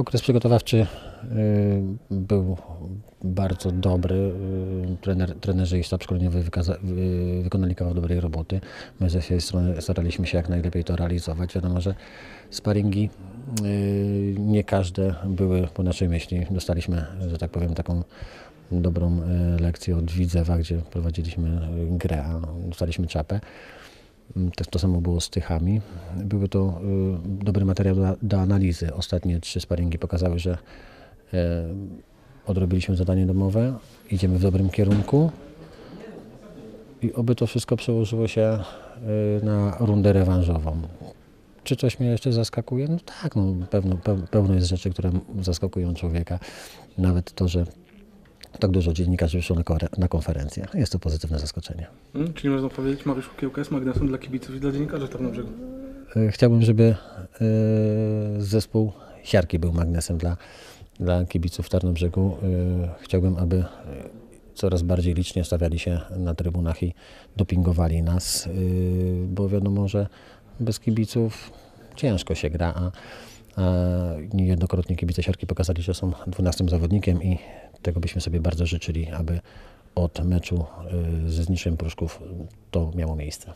Okres przygotowawczy y, był bardzo dobry. Y, trener, trenerzy i sztab szkoleniowy wykaza, y, wykonali kawał dobrej roboty. My ze swojej strony staraliśmy się jak najlepiej to realizować. Wiadomo, że sparingi nie każde były po naszej myśli. Dostaliśmy, że tak powiem, taką dobrą lekcję od Widzewa, gdzie prowadziliśmy grę, dostaliśmy czapę. Mm, to samo było z Tychami. Były to y, dobry materiał do, do analizy. Ostatnie trzy sparingi pokazały, że y, odrobiliśmy zadanie domowe, idziemy w dobrym kierunku i oby to wszystko przełożyło się y, na rundę rewanżową. Czy coś mnie jeszcze zaskakuje? No tak, no, pewno, pe, pełno jest rzeczy, które zaskakują człowieka. Nawet to, że tak dużo dziennikarzy wyszło na, na konferencję. Jest to pozytywne zaskoczenie. Hmm, nie można powiedzieć, Mariusz Kukiełka jest magnesem dla kibiców i dla dziennikarzy w Tarnobrzegu. E, chciałbym, żeby e, zespół Siarki był magnesem dla, dla kibiców Tarnobrzegu. E, chciałbym, aby coraz bardziej licznie stawiali się na trybunach i dopingowali nas, bo wiadomo, że bez kibiców ciężko się gra, a, a niejednokrotnie kibice Siarki pokazali, że są 12 zawodnikiem i tego byśmy sobie bardzo życzyli, aby od meczu y, ze zniszczeniem Pruszków to miało miejsce.